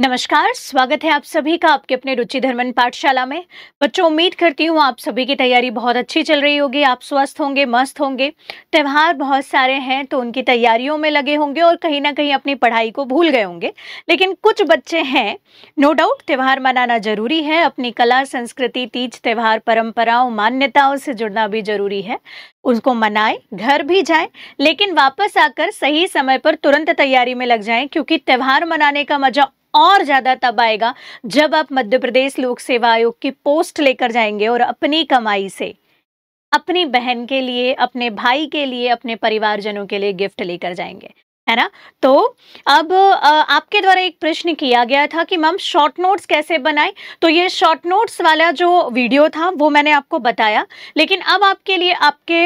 नमस्कार स्वागत है आप सभी का आपके अपने रुचि धर्मन पाठशाला में बच्चों उम्मीद करती हूँ आप सभी की तैयारी बहुत अच्छी चल रही होगी आप स्वस्थ होंगे मस्त होंगे त्यौहार बहुत सारे हैं तो उनकी तैयारियों में लगे होंगे और कहीं ना कहीं अपनी पढ़ाई को भूल गए होंगे लेकिन कुछ बच्चे हैं नो डाउट त्यौहार मनाना जरूरी है अपनी कला संस्कृति तीज त्यौहार परंपराओं मान्यताओं से जुड़ना भी जरूरी है उसको मनाएं घर भी जाएं लेकिन वापस आकर सही समय पर तुरंत तैयारी में लग जाएं क्योंकि त्यौहार मनाने का मजा और ज़्यादा तब आएगा जब आप मध्य प्रदेश लोक सेवा आयोग की पोस्ट लेकर जाएंगे और अपनी कमाई से अपनी बहन के लिए अपने भाई के लिए अपने परिवारजनों के लिए गिफ्ट लेकर जाएंगे है ना तो अब आपके द्वारा एक प्रश्न किया गया था कि मैम शॉर्ट नोट्स कैसे बनाए तो ये शॉर्ट नोट्स वाला जो वीडियो था वो मैंने आपको बताया लेकिन अब आपके लिए आपके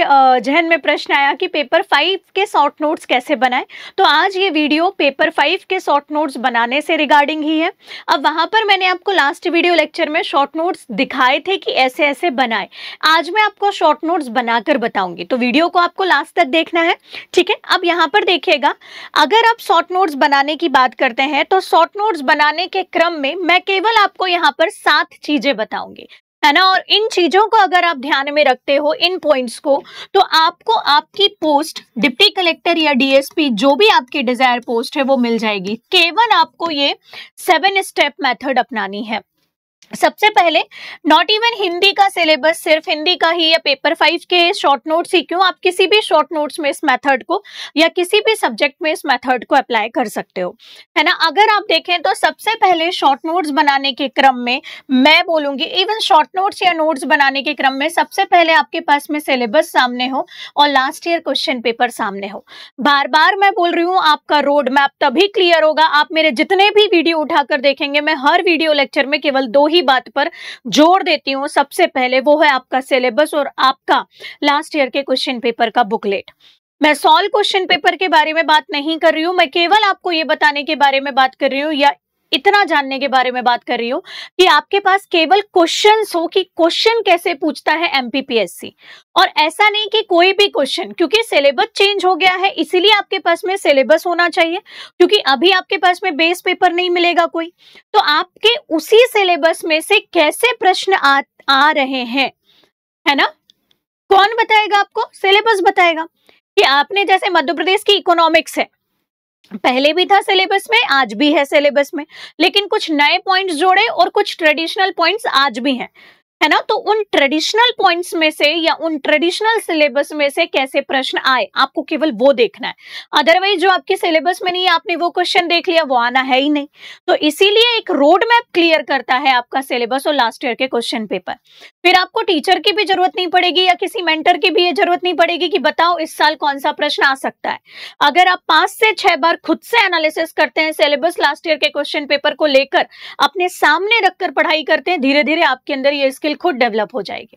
जहन में प्रश्न आया कि पेपर फाइव के शॉर्ट नोट्स कैसे बनाए तो आज ये वीडियो पेपर फाइव के शॉर्ट नोट्स बनाने से रिगार्डिंग ही है अब वहाँ पर मैंने आपको लास्ट वीडियो लेक्चर में शॉर्ट नोट्स दिखाए थे कि ऐसे ऐसे बनाए आज मैं आपको शॉर्ट नोट्स बनाकर बताऊंगी तो वीडियो को आपको लास्ट तक देखना है ठीक है अब यहाँ पर देखिएगा अगर आप शॉर्ट नोट्स बनाने की बात करते हैं तो शॉर्ट नोट्स बनाने के क्रम में मैं केवल आपको यहाँ पर सात चीजें बताऊंगी है ना और इन चीजों को अगर आप ध्यान में रखते हो इन पॉइंट्स को तो आपको आपकी पोस्ट डिप्टी कलेक्टर या डीएसपी जो भी आपकी डिजायर पोस्ट है वो मिल जाएगी केवल आपको ये सेवन स्टेप मेथड अपनानी है सबसे पहले नॉट इवन हिंदी का सिलेबस सिर्फ हिंदी का ही या पेपर फाइव के शॉर्ट नोट्स ही क्यों आप किसी भी शॉर्ट नोट्स में इस मेथड को या किसी भी सब्जेक्ट में इस मेथड को अप्लाई कर सकते हो है ना अगर आप देखें तो सबसे पहले शॉर्ट नोट्स बनाने के क्रम में मैं बोलूंगी इवन शॉर्ट नोट्स या नोट्स बनाने के क्रम में सबसे पहले आपके पास में सिलेबस सामने हो और लास्ट ईयर क्वेश्चन पेपर सामने हो बार बार मैं बोल रही हूँ आपका रोड मैप तभी क्लियर होगा आप मेरे जितने भी वीडियो उठाकर देखेंगे मैं हर वीडियो लेक्चर में केवल दो ही बात पर जोर देती हूँ सबसे पहले वो है आपका सिलेबस और आपका लास्ट ईयर के क्वेश्चन पेपर का बुकलेट मैं सॉल्व क्वेश्चन पेपर के बारे में बात नहीं कर रही हूँ मैं केवल आपको ये बताने के बारे में बात कर रही हूँ या इतना जानने के बारे में बात कर रही हूँ कि आपके पास केवल क्वेश्चन हो कि क्वेश्चन कैसे पूछता है एमपीपीएससी और ऐसा नहीं कि कोई भी क्वेश्चन क्योंकि सिलेबस चेंज हो गया है इसीलिए आपके पास में सिलेबस होना चाहिए क्योंकि अभी आपके पास में बेस पेपर नहीं मिलेगा कोई तो आपके उसी सिलेबस में से कैसे प्रश्न आ, आ रहे हैं है ना कौन बताएगा आपको सिलेबस बताएगा कि आपने जैसे मध्य प्रदेश की इकोनॉमिक्स है पहले भी था सिलेबस में आज भी है सिलेबस में लेकिन कुछ नए पॉइंट्स जोड़े और कुछ ट्रेडिशनल पॉइंट्स आज भी हैं है ना तो उन ट्रेडिशनल पॉइंट्स में से या उन ट्रेडिशनल सिलेबस में से कैसे प्रश्न आए आपको केवल वो देखना है अदरवाइज जो आपके सिलेबस में नहीं है आपने वो क्वेश्चन देख लिया वो आना है ही नहीं तो इसीलिए एक रोड मैप क्लियर करता है आपका सिलेबस और लास्ट ईयर के क्वेश्चन पेपर फिर आपको टीचर की भी जरूरत नहीं पड़ेगी या किसी मेंटर की भी ये जरूरत नहीं पड़ेगी कि बताओ इस साल कौन सा प्रश्न आ सकता है अगर आप पांच से छह बार खुद से एनालिसिस करते हैं सिलेबस लास्ट ईयर के क्वेश्चन पेपर को लेकर अपने सामने रखकर पढ़ाई करते हैं धीरे धीरे आपके अंदर ये स्किल खुद डेवलप हो जाएगी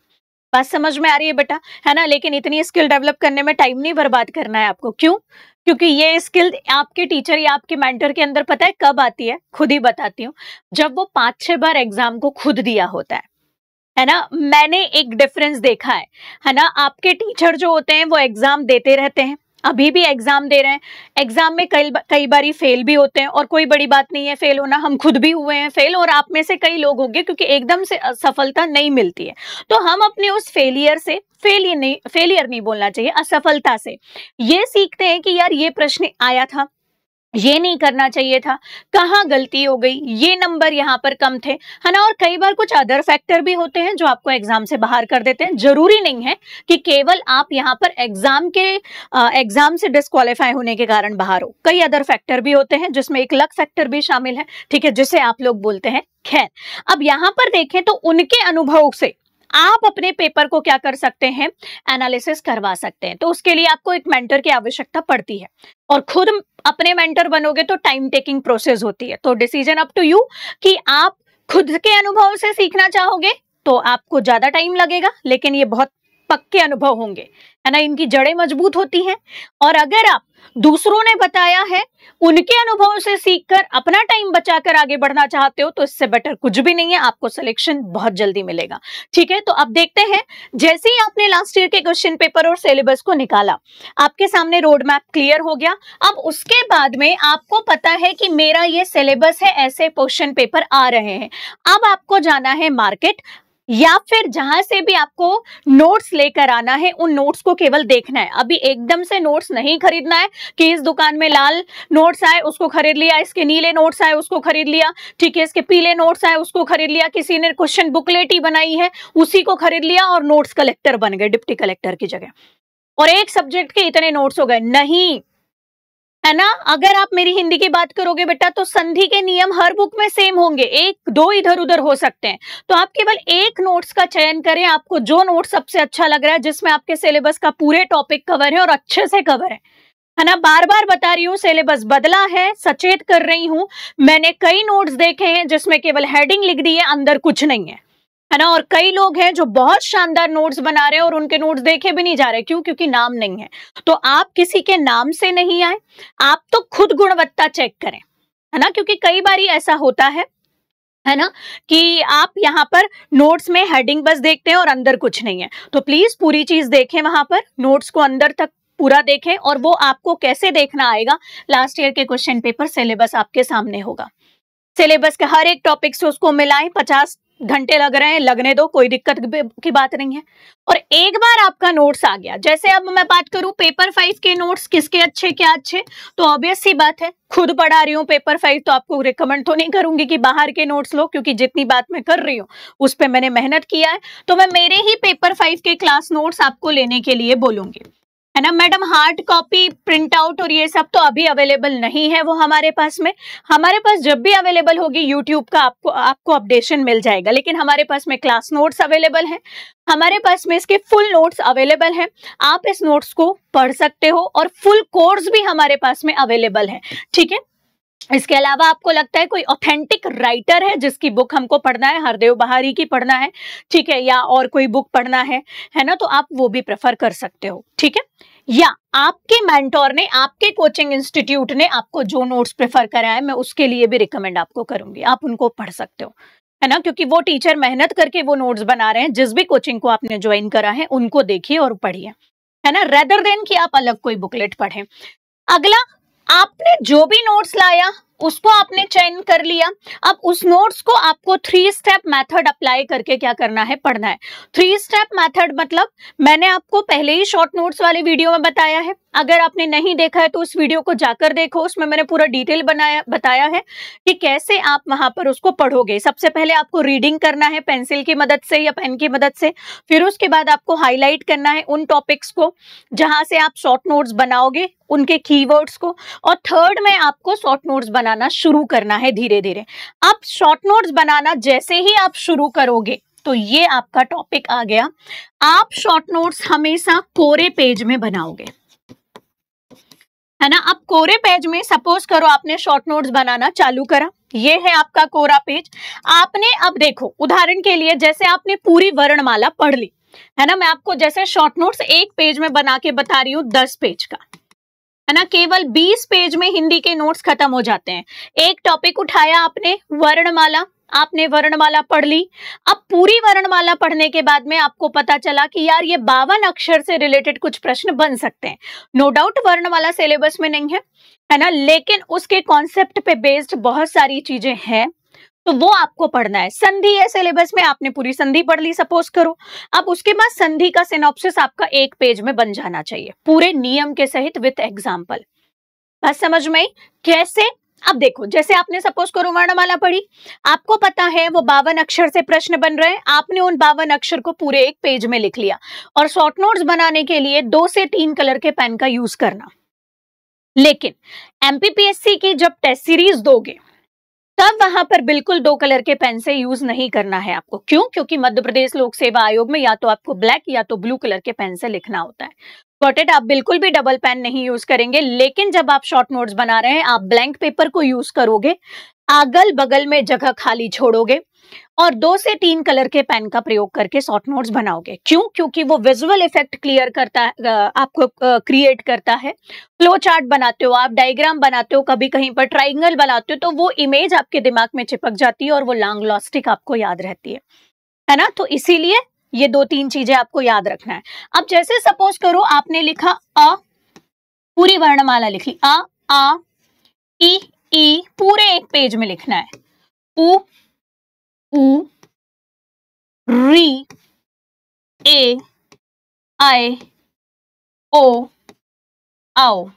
बात समझ में आ रही है बेटा है ना लेकिन इतनी स्किल डेवलप करने में टाइम नहीं बर्बाद करना है आपको क्यों क्योंकि ये स्किल आपके टीचर या आपके मेंटर के अंदर पता है कब आती है खुद ही बताती हूँ जब वो पांच छह बार एग्जाम को खुद दिया होता है है ना मैंने एक डिफरेंस देखा है है ना आपके टीचर जो होते हैं वो एग्जाम देते रहते हैं अभी भी एग्ज़ाम दे रहे हैं एग्ज़ाम में कई कई बारी फेल भी होते हैं और कोई बड़ी बात नहीं है फेल होना हम खुद भी हुए हैं फेल और आप में से कई लोग होंगे क्योंकि एकदम से सफलता नहीं मिलती है तो हम अपने उस फेलियर से फेलियर नहीं फेलियर नहीं बोलना चाहिए असफलता से ये सीखते हैं कि यार ये प्रश्न आया था ये नहीं करना चाहिए था कहाँ गलती हो गई ये नंबर यहाँ पर कम थे है ना और कई बार कुछ अदर फैक्टर भी होते हैं जो आपको एग्जाम से बाहर कर देते हैं जरूरी नहीं है कि केवल आप यहाँ पर एग्जाम के एग्जाम से डिस्कालीफाई होने के कारण बाहर हो कई अदर फैक्टर भी होते हैं जिसमें एक लक फैक्टर भी शामिल है ठीक है जिसे आप लोग बोलते हैं खैर अब यहाँ पर देखें तो उनके अनुभव से आप अपने पेपर को क्या कर सकते हैं एनालिसिस करवा सकते हैं तो उसके लिए आपको एक मेंटर की आवश्यकता पड़ती है और खुद अपने मेंटर बनोगे तो टाइम टेकिंग प्रोसेस होती है तो डिसीजन अप टू यू कि आप खुद के अनुभव से सीखना चाहोगे तो आपको ज्यादा टाइम लगेगा लेकिन ये बहुत पक्के अनुभव होंगे है ना इनकी जड़ें मजबूत होती हैं और अगर आप दूसरों ने बताया है उनके अनुभव से सीखकर अपना टाइम बचाकर आगे बढ़ना चाहते हो तो इससे बेटर कुछ भी नहीं है आपको सिलेक्शन बहुत जल्दी मिलेगा ठीक है तो अब देखते हैं जैसे ही आपने लास्ट ईयर के क्वेश्चन पेपर और सिलेबस को निकाला आपके सामने रोड मैप क्लियर हो गया अब उसके बाद में आपको पता है कि मेरा ये सिलेबस है ऐसे क्वेश्चन पेपर आ रहे हैं अब आपको जाना है मार्केट या फिर जहां से भी आपको नोट्स लेकर आना है उन नोट्स को केवल देखना है अभी एकदम से नोट्स नहीं खरीदना है कि इस दुकान में लाल नोट्स आए उसको खरीद लिया इसके नीले नोट्स आए उसको खरीद लिया ठीक है इसके पीले नोट्स आए उसको खरीद लिया किसी ने क्वेश्चन बुकलेट ही बनाई है उसी को खरीद लिया और नोट्स कलेक्टर बन गए डिप्टी कलेक्टर की जगह और एक सब्जेक्ट के इतने नोट्स हो गए नहीं है ना अगर आप मेरी हिंदी की बात करोगे बेटा तो संधि के नियम हर बुक में सेम होंगे एक दो इधर उधर हो सकते हैं तो आप केवल एक नोट्स का चयन करें आपको जो नोट सबसे अच्छा लग रहा है जिसमें आपके सिलेबस का पूरे टॉपिक कवर है और अच्छे से कवर है है ना बार बार बता रही हूँ सिलेबस बदला है सचेत कर रही हूँ मैंने कई नोट्स देखे हैं जिसमें केवल हेडिंग लिख दी है अंदर कुछ नहीं है है ना और कई लोग हैं जो बहुत शानदार नोट्स बना रहे हैं और उनके नोट्स देखे भी नहीं जा रहे क्यों क्योंकि नाम नहीं है तो आप किसी के नाम से नहीं आए आप तो खुद गुणवत्ता चेक करें है ना क्योंकि कई बार ऐसा होता है है ना कि आप यहाँ पर नोट्स में हेडिंग बस देखते हैं और अंदर कुछ नहीं है तो प्लीज पूरी चीज देखें वहां पर नोट्स को अंदर तक पूरा देखें और वो आपको कैसे देखना आएगा लास्ट ईयर के क्वेश्चन पेपर सिलेबस आपके सामने होगा सिलेबस के हर एक टॉपिक से उसको मिलाएं पचास घंटे लग रहे हैं लगने दो कोई दिक्कत की बात नहीं है और एक बार आपका नोट्स आ गया जैसे अब मैं बात करूं पेपर फाइव के नोट्स किसके अच्छे क्या अच्छे तो ऑब्वियस ही बात है खुद पढ़ा रही हूँ पेपर फाइव तो आपको रिकमेंड तो नहीं करूंगी कि बाहर के नोट्स लो क्योंकि जितनी बात मैं कर रही हूँ उस पर मैंने मेहनत किया है तो मैं मेरे ही पेपर फाइव के क्लास नोट्स आपको लेने के लिए बोलूंगी है ना madam hard copy print out और ये सब तो अभी अवेलेबल नहीं है वो हमारे पास में हमारे पास जब भी अवेलेबल होगी यूट्यूब का आपको आपको अपडेशन मिल जाएगा लेकिन हमारे पास में क्लास नोट्स अवेलेबल हैं हमारे पास में इसके फुल नोट्स अवेलेबल हैं आप इस नोट्स को पढ़ सकते हो और फुल कोर्स भी हमारे पास में अवेलेबल है ठीक है इसके अलावा आपको लगता है कोई ऑथेंटिक राइटर है जिसकी बुक हमको पढ़ना है हरदेव बहारी की पढ़ना है ठीक है या और कोई बुक पढ़ना है है ना तो आप वो भी प्रेफर कर सकते हो ठीक है या आपके मैंटोर ने आपके कोचिंग इंस्टीट्यूट ने आपको जो नोट्स प्रेफर करा है मैं उसके लिए भी रिकमेंड आपको करूंगी आप उनको पढ़ सकते हो है ना क्योंकि वो टीचर मेहनत करके वो नोट्स बना रहे हैं जिस भी कोचिंग को आपने ज्वाइन करा है उनको देखिए और पढ़िए है ना रेदर देन कि आप अलग कोई बुकलेट पढ़ें अगला आपने जो भी नोट्स लाया उसको आपने चयन कर लिया अब उस नोट्स को आपको थ्री स्टेप मेथड अप्लाई करके क्या करना है पढ़ना है थ्री स्टेप मेथड मतलब मैंने आपको पहले ही शॉर्ट नोट्स वाले वीडियो में बताया है अगर आपने नहीं देखा है तो उस वीडियो को जाकर देखो उसमें मैंने पूरा डिटेल बनाया बताया है कि कैसे आप वहां पर उसको पढ़ोगे सबसे पहले आपको रीडिंग करना है पेंसिल की मदद से या पेन की मदद से फिर उसके बाद आपको हाईलाइट करना है उन टॉपिक्स को जहां से आप शॉर्ट नोट्स बनाओगे उनके कीवर्ड्स को और थर्ड में आपको शॉर्ट नोट्स बना बनाना शुरू करना है धीरे धीरे आप शॉर्ट नोट्स बनाना जैसे ही आप शुरू करोगे तो ये आपका टॉपिक आ गया आप शॉर्ट नोट्स हमेशा कोरे पेज में बनाओगे है ना आप कोरे पेज में सपोज करो आपने शॉर्ट नोट्स बनाना चालू करा ये है आपका कोरा पेज आपने अब देखो उदाहरण के लिए जैसे आपने पूरी वर्णमाला पढ़ ली है ना मैं आपको जैसे शॉर्ट नोट्स एक पेज में बना के बता रही हूं दस पेज का है ना केवल 20 पेज में हिंदी के नोट्स खत्म हो जाते हैं एक टॉपिक उठाया आपने वर्णमाला आपने वर्णमाला पढ़ ली अब पूरी वर्णमाला पढ़ने के बाद में आपको पता चला कि यार ये बावन अक्षर से रिलेटेड कुछ प्रश्न बन सकते हैं नो डाउट वर्णमाला सिलेबस में नहीं है है ना लेकिन उसके कॉन्सेप्ट पे बेस्ड बहुत सारी चीजें हैं तो वो आपको पढ़ना है संधि है सिलेबस में आपने पूरी संधि पढ़ ली सपोज करो अब उसके बाद संधि का सिनोप्सिस आपका एक पेज में बन जाना चाहिए पूरे नियम के सहित विथ एग्जाम्पल बस समझ में कैसे अब देखो जैसे आपने सपोज करो वर्णमाला पढ़ी आपको पता है वो बावन अक्षर से प्रश्न बन रहे हैं आपने उन बावन अक्षर को पूरे एक पेज में लिख लिया और शॉर्ट नोट्स बनाने के लिए दो से तीन कलर के पेन का यूज करना लेकिन एमपीपीएससी की जब टेस्ट सीरीज दोगे तब वहां पर बिल्कुल दो कलर के पेन से यूज नहीं करना है आपको क्यों क्योंकि मध्य प्रदेश लोक सेवा आयोग में या तो आपको ब्लैक या तो ब्लू कलर के पेन से लिखना होता है कॉटेड आप बिल्कुल भी डबल पेन नहीं यूज करेंगे लेकिन जब आप शॉर्ट नोट्स बना रहे हैं आप ब्लैंक पेपर को यूज करोगे अगल बगल में जगह खाली छोड़ोगे और दो से तीन कलर के पेन का प्रयोग करके शॉर्ट नोट्स बनाओगे क्यों क्योंकि वो विजुअल इफेक्ट क्लियर करता है आपको क्रिएट करता है फ्लो चार्ट बनाते हो आप डायग्राम बनाते हो कभी कहीं पर ट्राइंगल बनाते हो तो वो इमेज आपके दिमाग में चिपक जाती है और वो लॉन्ग लॉस्टिक आपको याद रहती है है ना तो इसीलिए ये दो तीन चीजें आपको याद रखना है अब जैसे सपोज करो आपने लिखा अ पूरी वर्णमाला लिखी अ आ, आ ई e पूरे एक पेज में लिखना है उ उ री ए आए ओ आओ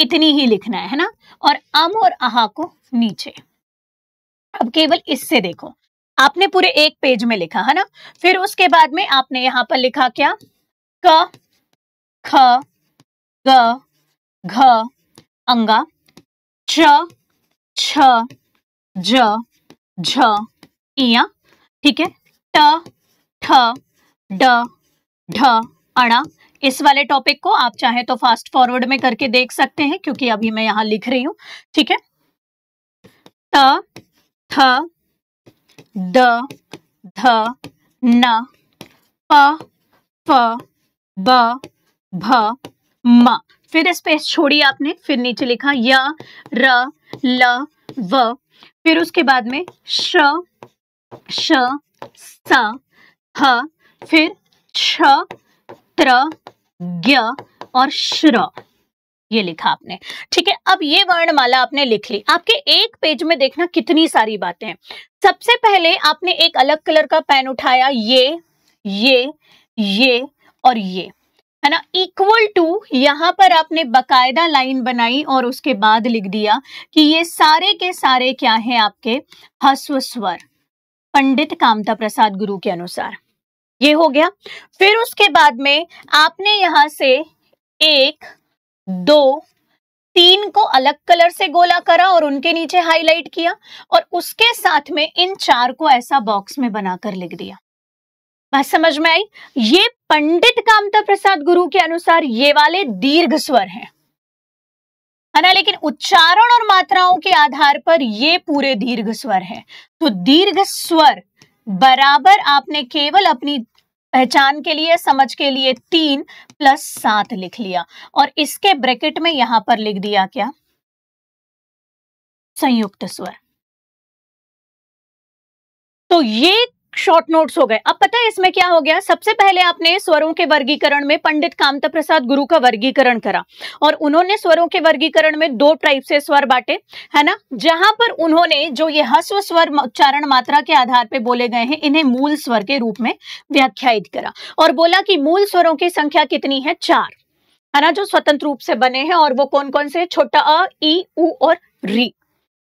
इतनी ही लिखना है ना और अम और आहा को नीचे अब केवल इससे देखो आपने पूरे एक पेज में लिखा है ना फिर उसके बाद में आपने यहां पर लिखा क्या क ख ग घ अंगा च छ ज झ इया ठीक है ट ठ ड ढ अणा इस वाले टॉपिक को आप चाहे तो फास्ट फॉरवर्ड में करके देख सकते हैं क्योंकि अभी मैं यहां लिख रही हूं ठीक है त थ द ध न प फ ब भ म फिर स्पेस छोड़ी आपने फिर नीचे लिखा य र ल व फिर उसके बाद में श श स ह फिर छ त्र ग्य और श्र ये लिखा आपने ठीक है अब ये वर्णमाला आपने लिख ली आपके एक पेज में देखना कितनी सारी बातें हैं सबसे पहले आपने एक अलग कलर का पेन उठाया ये ये ये और ये है ना इक्वल टू यहाँ पर आपने बकायदा लाइन बनाई और उसके बाद लिख दिया कि ये सारे के सारे क्या है आपके हस्व स्वर पंडित कामता प्रसाद गुरु के अनुसार ये हो गया फिर उसके बाद में आपने यहां से एक दो तीन को अलग कलर से गोला करा और उनके नीचे हाईलाइट किया और उसके साथ में इन चार को ऐसा बॉक्स में बनाकर लिख दिया बात समझ में आई ये पंडित कामता प्रसाद गुरु के अनुसार ये वाले दीर्घ स्वर हैं है ना लेकिन उच्चारण और मात्राओं के आधार पर ये पूरे दीर्घ स्वर हैं तो दीर्घ स्वर बराबर आपने केवल अपनी पहचान के लिए समझ के लिए तीन प्लस सात लिख लिया और इसके ब्रैकेट में यहां पर लिख दिया क्या संयुक्त स्वर तो ये शॉर्ट नोट्स हो गए अब पता है इसमें क्या हो गया सबसे पहले आपने स्वरों के वर्गीकरण में पंडित कामता प्रसाद गुरु का वर्गीकरण करा और उन्होंने स्वरों के वर्गीकरण में दो टाइप से स्वर बांटे है ना जहां पर उन्होंने जो ये हस्व स्वर उच्चारण मात्रा के आधार पर बोले गए हैं इन्हें मूल स्वर के रूप में व्याख्यात करा और बोला कि मूल स्वरों की संख्या कितनी है चार है ना जो स्वतंत्र रूप से बने हैं और वो कौन कौन से छोटा अ ई उ और री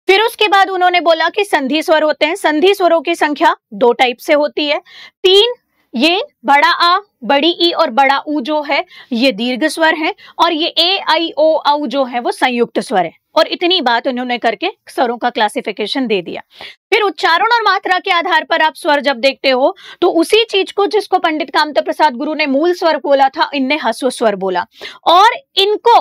फिर उसके बाद उन्होंने बोला कि संधि स्वर होते हैं संधि स्वरों की संख्या दो टाइप से होती है तीन ये बड़ा आ बड़ी ई और बड़ा ऊ जो है ये दीर्घ स्वर है और ये ए आई ओ औ जो है वो संयुक्त स्वर है और इतनी बात उन्होंने करके स्वरों का क्लासिफिकेशन दे दिया फिर उच्चारण और मात्रा के आधार पर आप स्वर जब देखते हो तो उसी चीज को जिसको पंडित कामता प्रसाद गुरु ने मूल स्वर बोला था इनने हस्व स्वर बोला और इनको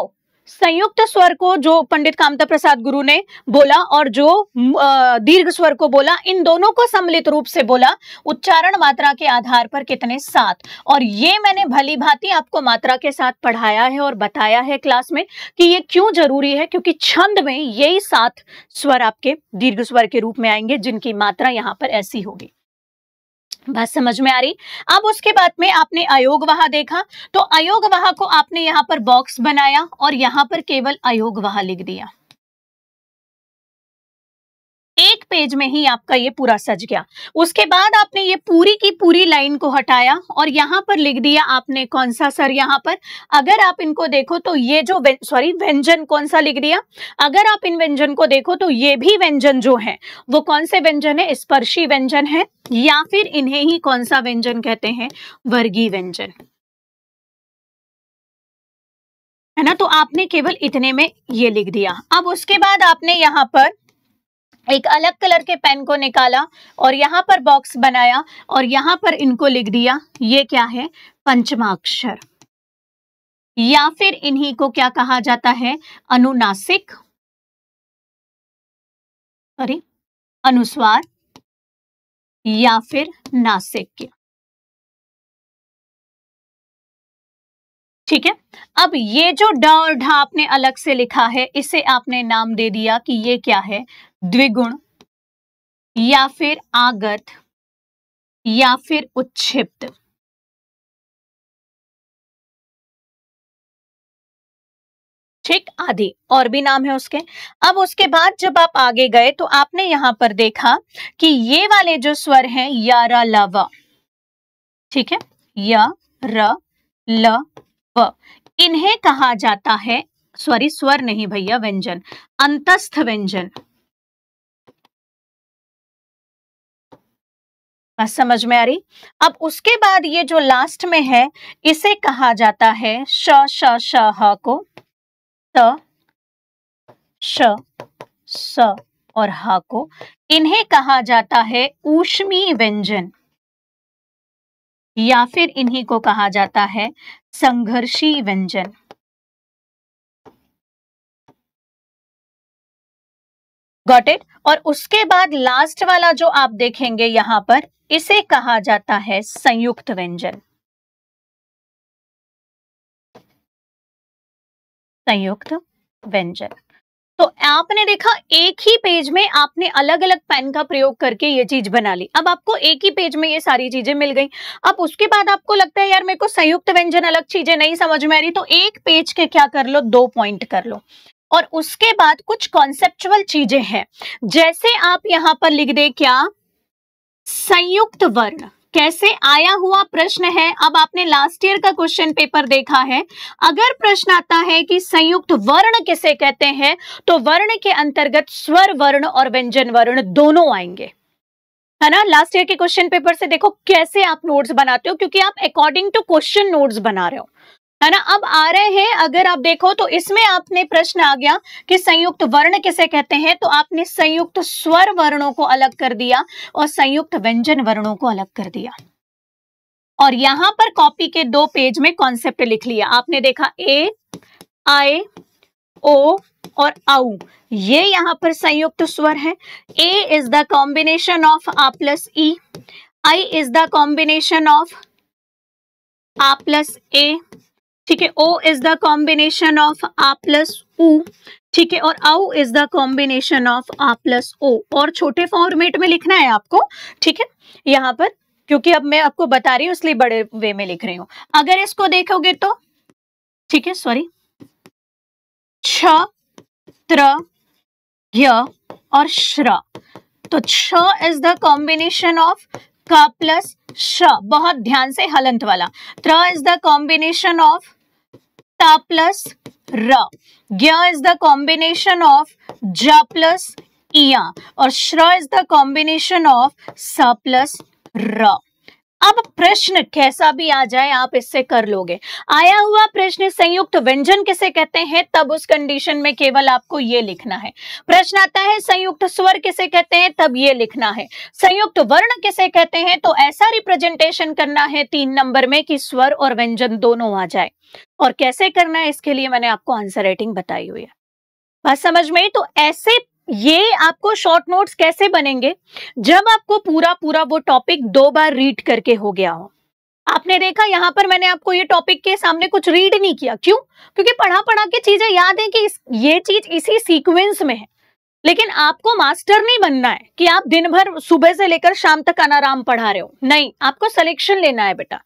संयुक्त स्वर को जो पंडित कामता प्रसाद गुरु ने बोला और जो दीर्घ स्वर को बोला इन दोनों को सम्मिलित रूप से बोला उच्चारण मात्रा के आधार पर कितने सात और ये मैंने भली भांति आपको मात्रा के साथ पढ़ाया है और बताया है क्लास में कि ये क्यों जरूरी है क्योंकि छंद में यही सात स्वर आपके दीर्घ स्वर के रूप में आएंगे जिनकी मात्रा यहाँ पर ऐसी होगी बात समझ में आ रही अब उसके बाद में आपने अयोग वहा देखा तो अयोग वहा को आपने यहाँ पर बॉक्स बनाया और यहाँ पर केवल अयोग वहा लिख दिया पेज में ही आपका ये पूरा सज गया उसके बाद आपने ये पूरी की पूरी लाइन को हटाया और यहाँ पर लिख दिया आपने कौन सा सर यहाँ पर अगर आप इनको देखो तो ये जो सॉरी व्यंजन कौन सा लिख दिया अगर आप इन व्यंजन को देखो तो ये भी व्यंजन जो है वो कौन से व्यंजन है स्पर्शी व्यंजन है या फिर इन्हें ही कौन सा व्यंजन कहते हैं वर्गीय व्यंजन है ना तो आपने केवल इतने में ये लिख दिया अब उसके बाद आपने यहाँ पर एक अलग कलर के पेन को निकाला और यहाँ पर बॉक्स बनाया और यहाँ पर इनको लिख दिया ये क्या है पंचमाक्षर या फिर इन्हीं को क्या कहा जाता है अनुनासिक सॉरी अनुस्वार या फिर नासिक ठीक है अब ये जो ड और ढा आपने अलग से लिखा है इसे आपने नाम दे दिया कि ये क्या है द्विगुण या फिर आगत या फिर उच्छिप्त ठीक आदि और भी नाम है उसके अब उसके बाद जब आप आगे गए तो आपने यहां पर देखा कि ये वाले जो स्वर हैं यारा लवा ठीक है या र ल व इन्हें कहा जाता है सॉरी स्वर नहीं भैया व्यंजन अंतस्थ व्यंजन समझ में आ रही अब उसके बाद ये जो लास्ट में है इसे कहा जाता है श श श ह को त श स और ह को इन्हें कहा जाता है ऊष्मी व्यंजन या फिर इन्हीं को कहा जाता है संघर्षी व्यंजन गॉट इट और उसके बाद लास्ट वाला जो आप देखेंगे यहां पर इसे कहा जाता है संयुक्त व्यंजन संयुक्त व्यंजन तो आपने देखा एक ही पेज में आपने अलग अलग पेन का प्रयोग करके ये चीज बना ली अब आपको एक ही पेज में ये सारी चीजें मिल गई अब उसके बाद आपको लगता है यार मेरे को संयुक्त व्यंजन अलग चीजें नहीं समझ में आ रही तो एक पेज के क्या कर लो दो पॉइंट कर लो और उसके बाद कुछ कॉन्सेप्चुअल चीजें हैं जैसे आप यहां पर लिख दे क्या संयुक्त वर्ण कैसे आया हुआ प्रश्न है अब आपने लास्ट ईयर का क्वेश्चन पेपर देखा है अगर प्रश्न आता है कि संयुक्त वर्ण किसे कहते हैं तो वर्ण के अंतर्गत स्वर वर्ण और व्यंजन वर्ण दोनों आएंगे है ना लास्ट ईयर के क्वेश्चन पेपर से देखो कैसे आप नोट्स बनाते हो क्योंकि आप अकॉर्डिंग टू क्वेश्चन नोट्स बना रहे हो है ना अब आ रहे हैं अगर आप देखो तो इसमें आपने प्रश्न आ गया कि संयुक्त वर्ण किसे कहते हैं तो आपने संयुक्त स्वर वर्णों को अलग कर दिया और संयुक्त व्यंजन वर्णों को अलग कर दिया और यहां पर कॉपी के दो पेज में कॉन्सेप्ट लिख लिया आपने देखा ए आए ओ और आउ ये यहां पर संयुक्त स्वर है ए इज द कॉम्बिनेशन ऑफ आ प्लस ई आई इज द कॉम्बिनेशन ऑफ आ प्लस ए ठीक है ओ इज द कॉम्बिनेशन ऑफ आ प्लस ऊ ठीक है और आउ इज द कॉम्बिनेशन ऑफ आ प्लस ओ और छोटे फॉर्मेट में लिखना है आपको ठीक है यहाँ पर क्योंकि अब मैं आपको बता रही हूँ इसलिए बड़े वे में लिख रही हूँ अगर इसको देखोगे तो ठीक है सॉरी छ त्र य और श्र तो छ इज द कॉम्बिनेशन ऑफ क प्लस श बहुत ध्यान से हलंत वाला त्र is the combination of ta plus ra. Gya is the combination of ja plus ia, or shra is the combination of sa plus ra. अब प्रश्न कैसा भी आ जाए आप इससे कर लोगे आया हुआ प्रश्न संयुक्त व्यंजन किसे कहते हैं तब उस कंडीशन में केवल आपको ये लिखना है प्रश्न आता है संयुक्त स्वर किसे कहते हैं तब ये लिखना है संयुक्त वर्ण किसे कहते हैं तो ऐसा रिप्रेजेंटेशन करना है तीन नंबर में कि स्वर और व्यंजन दोनों आ जाए और कैसे करना है इसके लिए मैंने आपको आंसर राइटिंग बताई हुई है बात समझ में तो ऐसे ये आपको शॉर्ट नोट्स कैसे बनेंगे जब आपको पूरा पूरा वो टॉपिक दो बार रीड करके हो गया हो आपने देखा यहाँ पर मैंने आपको ये टॉपिक के सामने कुछ रीड नहीं किया क्यों क्योंकि पढ़ा पढ़ा के चीजें याद है कि इस, ये चीज इसी सीक्वेंस में है लेकिन आपको मास्टर नहीं बनना है कि आप दिन भर सुबह से लेकर शाम तक अनाराम पढ़ा रहे हो नहीं आपको सिलेक्शन लेना है बेटा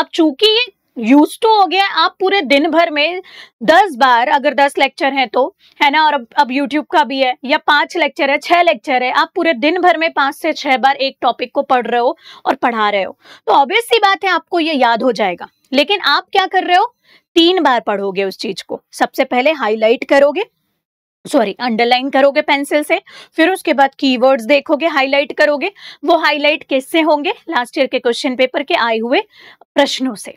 अब चूंकि ये यूज तो हो गया आप पूरे दिन भर में दस बार अगर दस लेक्चर हैं तो है ना और अब अब यूट्यूब का भी है या पांच लेक्चर है छह लेक्चर है आप पूरे दिन भर में पांच से छह बार एक टॉपिक को पढ़ रहे हो और पढ़ा रहे हो तो ऑब्वियस सी बात है आपको ये याद हो जाएगा लेकिन आप क्या कर रहे हो तीन बार पढ़ोगे उस चीज को सबसे पहले हाईलाइट करोगे सॉरी अंडरलाइन करोगे पेंसिल से फिर उसके बाद कीवर्ड्स देखोगे हाईलाइट करोगे वो हाईलाइट किससे होंगे लास्ट ईयर के क्वेश्चन पेपर के आए हुए प्रश्नों से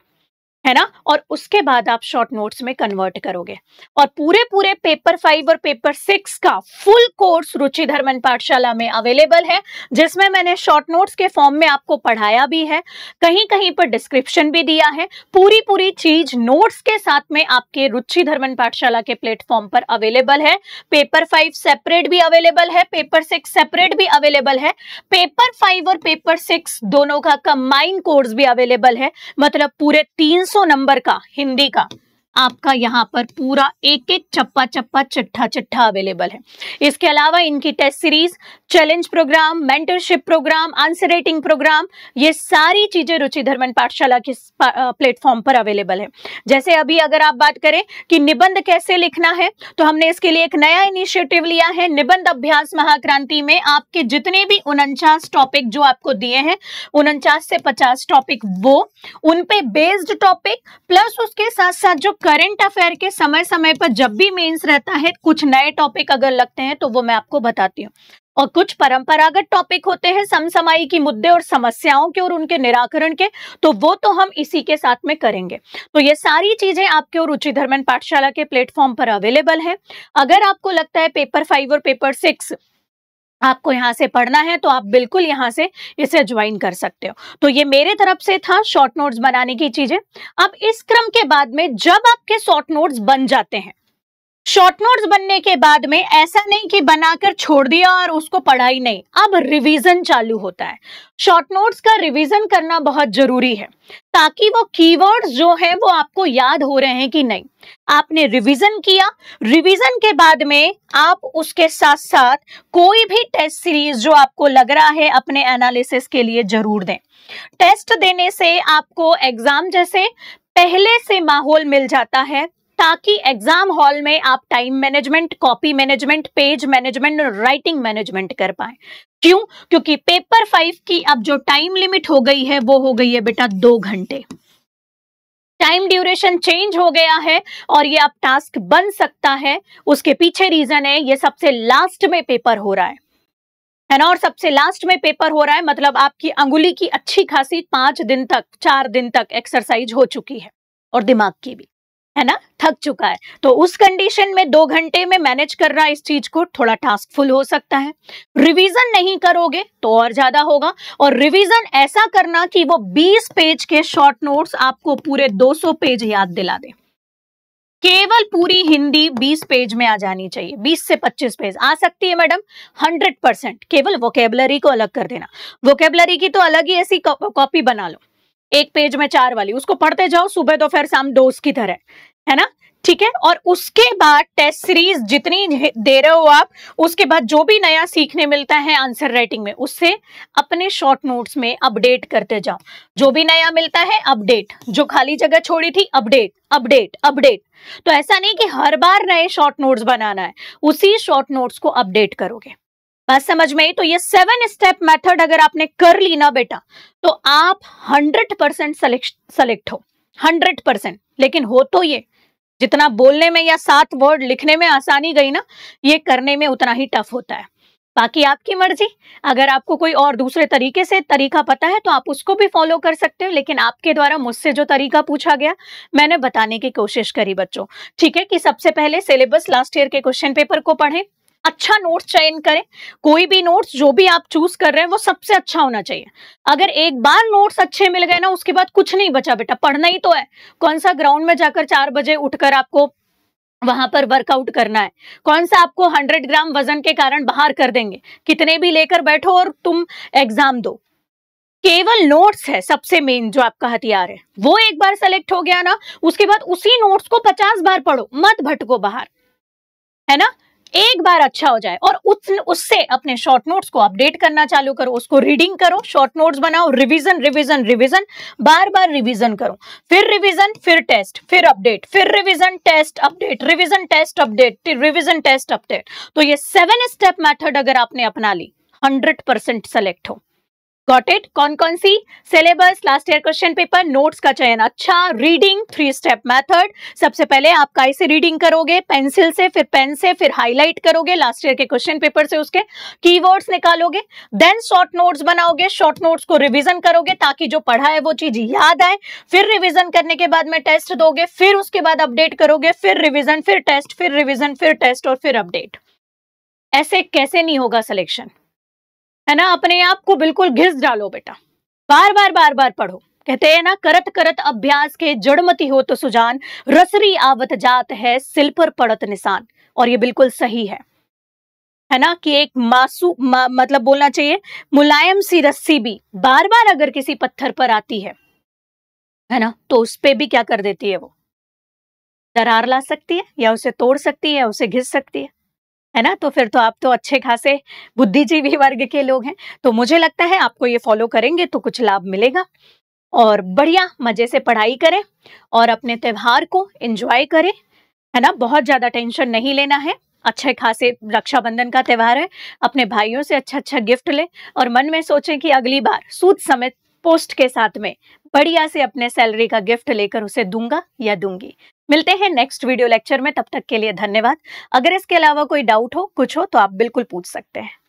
है ना और उसके बाद आप शॉर्ट नोट्स में कन्वर्ट करोगे और पूरे पूरे पेपर फाइव और पेपर सिक्स का फुल कोर्स रुचि धर्मन पाठशाला में अवेलेबल है जिसमें मैंने शॉर्ट नोट्स के फॉर्म में आपको पढ़ाया भी है कहीं कहीं पर डिस्क्रिप्शन भी दिया है पूरी पूरी चीज नोट्स के साथ में आपके रुचि धर्मन पाठशाला के प्लेटफॉर्म पर अवेलेबल है पेपर फाइव सेपरेट भी अवेलेबल है पेपर सिक्स सेपरेट भी अवेलेबल है पेपर फाइव और पेपर सिक्स दोनों का कंबाइन कोर्स भी अवेलेबल है मतलब पूरे तीन 200 नंबर का हिंदी का आपका यहाँ पर पूरा एक एक चप्पा चप्पा चिट्ठा चिट्ठा अवेलेबल है इसके अलावा इनकी test series challenge program mentorship program answer rating program ये सारी चीजें रुचि धर्मन पाठशाला के प्लेटफॉर्म पर अवेलेबल है जैसे अभी अगर आप बात करें कि निबंध कैसे लिखना है तो हमने इसके लिए एक नया इनिशिएटिव लिया है निबंध अभ्यास महाक्रांति में आपके जितने भी उनचास टॉपिक जो आपको दिए हैं उनचास से पचास टॉपिक वो उनपे बेस्ड टॉपिक प्लस उसके साथ साथ जो करंट अफेयर के समय समय पर जब भी मेंस रहता है कुछ नए टॉपिक अगर लगते हैं तो वो मैं आपको बताती हूँ और कुछ परंपरागत टॉपिक होते हैं समसमायी की मुद्दे और समस्याओं के और उनके निराकरण के तो वो तो हम इसी के साथ में करेंगे तो ये सारी चीजें आपके और रुचि धर्मन पाठशाला के प्लेटफॉर्म पर अवेलेबल है अगर आपको लगता है पेपर फाइव और पेपर सिक्स आपको यहाँ से पढ़ना है तो आप बिल्कुल यहाँ से इसे ज्वाइन कर सकते हो तो ये मेरे तरफ से था शॉर्ट नोट्स बनाने की चीजें अब इस क्रम के बाद में जब आपके शॉर्ट नोट्स बन जाते हैं शॉर्ट नोट्स बनने के बाद में ऐसा नहीं कि बनाकर छोड़ दिया और उसको पढ़ाई नहीं अब रिवीजन चालू होता है शॉर्ट नोट्स का रिवीजन करना बहुत जरूरी है ताकि वो कीवर्ड्स जो हैं वो आपको याद हो रहे हैं कि नहीं आपने रिवीजन किया रिवीजन के बाद में आप उसके साथ साथ कोई भी टेस्ट सीरीज जो आपको लग रहा है अपने एनालिसिस के लिए जरूर दें टेस्ट देने से आपको एग्जाम जैसे पहले से माहौल मिल जाता है ताकि एग्जाम हॉल में आप time management copy management page management और राइटिंग मैनेजमेंट कर पाए क्यों क्योंकि पेपर फाइव की अब जो टाइम लिमिट हो गई है वो हो गई है बेटा दो घंटे टाइम ड्यूरेशन चेंज हो गया है और ये अब टास्क बन सकता है उसके पीछे रीजन है ये सबसे लास्ट में पेपर हो रहा है है ना और सबसे लास्ट में पेपर हो रहा है मतलब आपकी अंगुली की अच्छी खासी पांच दिन तक चार दिन तक एक्सरसाइज हो चुकी है और दिमाग की भी है ना थक चुका है तो उस कंडीशन में दो घंटे में मैनेज करना इस चीज को थोड़ा टास्कफुल हो सकता है रिवीजन नहीं करोगे तो और ज्यादा होगा और रिवीजन ऐसा करना कि वो 20 पेज के शॉर्ट नोट्स आपको पूरे 200 पेज याद दिला दे केवल पूरी हिंदी 20 पेज में आ जानी चाहिए 20 से 25 पेज आ सकती है मैडम 100 परसेंट केवल वोकेबलरी को अलग कर देना वोकेबलरी की तो अलग ही ऐसी कॉपी बना लो एक पेज में चार वाली उसको पढ़ते जाओ सुबह दोपहर शाम डोज की तरह है ना ठीक है और उसके बाद टेस्ट सीरीज जितनी दे रहे हो आप उसके बाद जो भी नया सीखने मिलता है आंसर राइटिंग में उससे अपने शॉर्ट नोट्स में अपडेट करते जाओ जो भी नया मिलता है अपडेट जो खाली जगह छोड़ी थी अपडेट अपडेट अपडेट तो ऐसा नहीं कि हर बार नए शॉर्ट नोट्स बनाना है उसी शॉर्ट नोट्स को अपडेट करोगे बात हाँ, समझ में तो ये सेवन स्टेप मेथड अगर आपने कर ली ना बेटा तो आप हंड्रेड परसेंट सेलेक्ट हो हंड्रेड परसेंट लेकिन हो तो ये जितना बोलने में या सात वर्ड लिखने में आसानी गई ना ये करने में उतना ही टफ होता है बाकी आपकी मर्जी अगर आपको कोई और दूसरे तरीके से तरीका पता है तो आप उसको भी फॉलो कर सकते हो लेकिन आपके द्वारा मुझसे जो तरीका पूछा गया मैंने बताने की कोशिश करी बच्चों ठीक है कि सबसे पहले सिलेबस लास्ट ईयर के क्वेश्चन पेपर को पढ़ें अच्छा नोट्स चयन करें कोई भी नोट्स जो भी आप चूज कर रहे हैं वो सबसे अच्छा होना चाहिए अगर एक बार नोट्स अच्छे मिल गए ना उसके बाद कुछ नहीं बचा बेटा पढ़ना ही तो है कौन सा ग्राउंड में जाकर चार बजे उठकर आपको वहां पर वर्कआउट करना है कौन सा आपको 100 ग्राम वजन के कारण बाहर कर देंगे कितने भी लेकर बैठो और तुम एग्जाम दो केवल नोट्स है सबसे मेन जो आपका हथियार है वो एक बार सेलेक्ट हो गया ना उसके बाद उसी नोट्स को पचास बार पढ़ो मत भटको बाहर है ना एक बार अच्छा हो जाए और उस, उससे अपने शॉर्ट नोट्स को अपडेट करना चालू करो उसको रीडिंग करो शॉर्ट नोट्स बनाओ रिवीजन रिवीजन रिवीजन बार बार रिवीजन करो फिर रिवीजन फिर टेस्ट फिर अपडेट फिर revision test update revision test update revision test update तो ये सेवन स्टेप मेथड अगर आपने अपना ली हंड्रेड परसेंट सेलेक्ट हो गॉट इट कौन कौन सी syllabus last year question paper notes का चयन अच्छा रीडिंग थ्री स्टेप मेथड सबसे पहले आप काय से रीडिंग करोगे पेंसिल से फिर पेन से फिर हाईलाइट करोगे लास्ट ईयर के क्वेश्चन पेपर से उसके कीवर्ड्स निकालोगे देन शॉर्ट नोट्स बनाओगे शॉर्ट नोट्स को रिविजन करोगे ताकि जो पढ़ा है वो चीज याद आए फिर रिविजन करने के बाद में टेस्ट दोगे फिर उसके बाद अपडेट करोगे फिर रिविजन फिर टेस्ट फिर रिविजन फिर टेस्ट और फिर अपडेट ऐसे कैसे नहीं होगा सिलेक्शन है ना अपने आप को बिल्कुल घिस डालो बेटा बार बार बार बार पढ़ो कहते हैं ना करत करत अभ्यास के जड़मती हो तो सुजान रसरी आवत जात है सिल पर पड़त निशान और ये बिल्कुल सही है है ना कि एक मासू मा, मतलब बोलना चाहिए मुलायम सी रस्सी भी बार बार अगर किसी पत्थर पर आती है है ना तो उस पर भी क्या कर देती है वो दरार ला सकती है या उसे तोड़ सकती है उसे घिस सकती है है ना तो फिर तो आप तो अच्छे खासे बुद्धिजीवी वर्ग के लोग हैं तो मुझे लगता है आपको ये फॉलो करेंगे तो कुछ लाभ मिलेगा और बढ़िया मज़े से पढ़ाई करें और अपने त्यौहार को एंजॉय करें है ना बहुत ज़्यादा टेंशन नहीं लेना है अच्छे खासे रक्षाबंधन का त्यौहार है अपने भाइयों से अच्छा अच्छा गिफ्ट लें और मन में सोचें कि अगली बार सूद समेत पोस्ट के साथ में बढ़िया से अपने सैलरी का गिफ्ट लेकर उसे दूंगा या दूंगी मिलते हैं नेक्स्ट वीडियो लेक्चर में तब तक के लिए धन्यवाद अगर इसके अलावा कोई डाउट हो कुछ हो तो आप बिल्कुल पूछ सकते हैं